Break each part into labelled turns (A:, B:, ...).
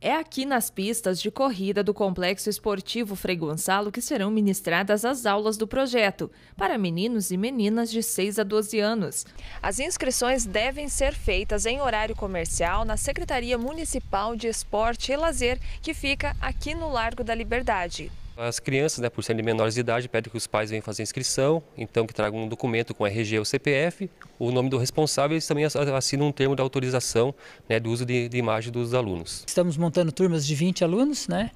A: É aqui nas pistas de corrida do Complexo Esportivo Frei Gonçalo que serão ministradas as aulas do projeto para meninos e meninas de 6 a 12 anos. As inscrições devem ser feitas em horário comercial na Secretaria Municipal de Esporte e Lazer, que fica aqui no Largo da Liberdade.
B: As crianças, né, por serem menores de idade, pedem que os pais venham fazer inscrição, então que tragam um documento com RG ou CPF, o nome do responsável e também assinam um termo de autorização né, do uso de, de, imagem dos alunos.
C: Estamos montando turmas de 20 alunos, né?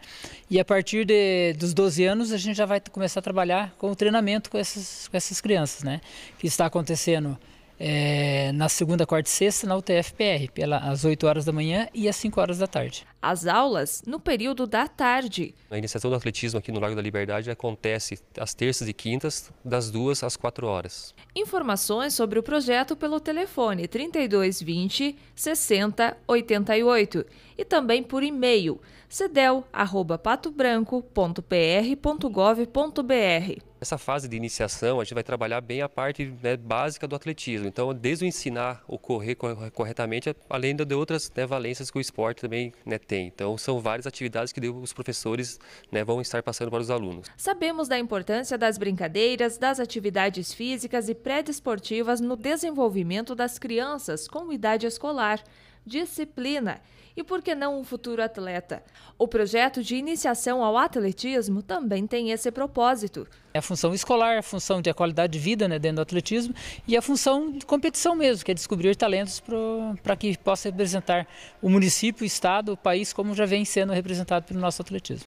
C: E a partir de, dos 12 anos a gente já vai começar a trabalhar com o treinamento com essas, com essas crianças, né? Que está acontecendo é, na segunda, quarta e sexta na UTFPR, pr às 8 horas da manhã e às 5 horas da tarde as aulas no período da tarde.
B: A iniciação do atletismo aqui no Lago da Liberdade acontece às terças e quintas, das duas às quatro horas.
A: Informações sobre o projeto pelo telefone 3220 6088 e também por e-mail cedel@patobranco.pr.gov.br.
B: Essa fase de iniciação, a gente vai trabalhar bem a parte né, básica do atletismo. Então, desde o ensinar o correr corretamente, além de outras né, valências que o esporte também né, tem. Então, são várias atividades que os professores né, vão estar passando para os alunos.
A: Sabemos da importância das brincadeiras, das atividades físicas e pré-desportivas no desenvolvimento das crianças com idade escolar disciplina e, por que não, um futuro atleta. O projeto de iniciação ao atletismo também tem esse propósito.
C: É a função escolar, a função de a qualidade de vida né, dentro do atletismo e a função de competição mesmo, que é descobrir talentos para que possa representar o município, o estado, o país, como já vem sendo representado pelo nosso atletismo.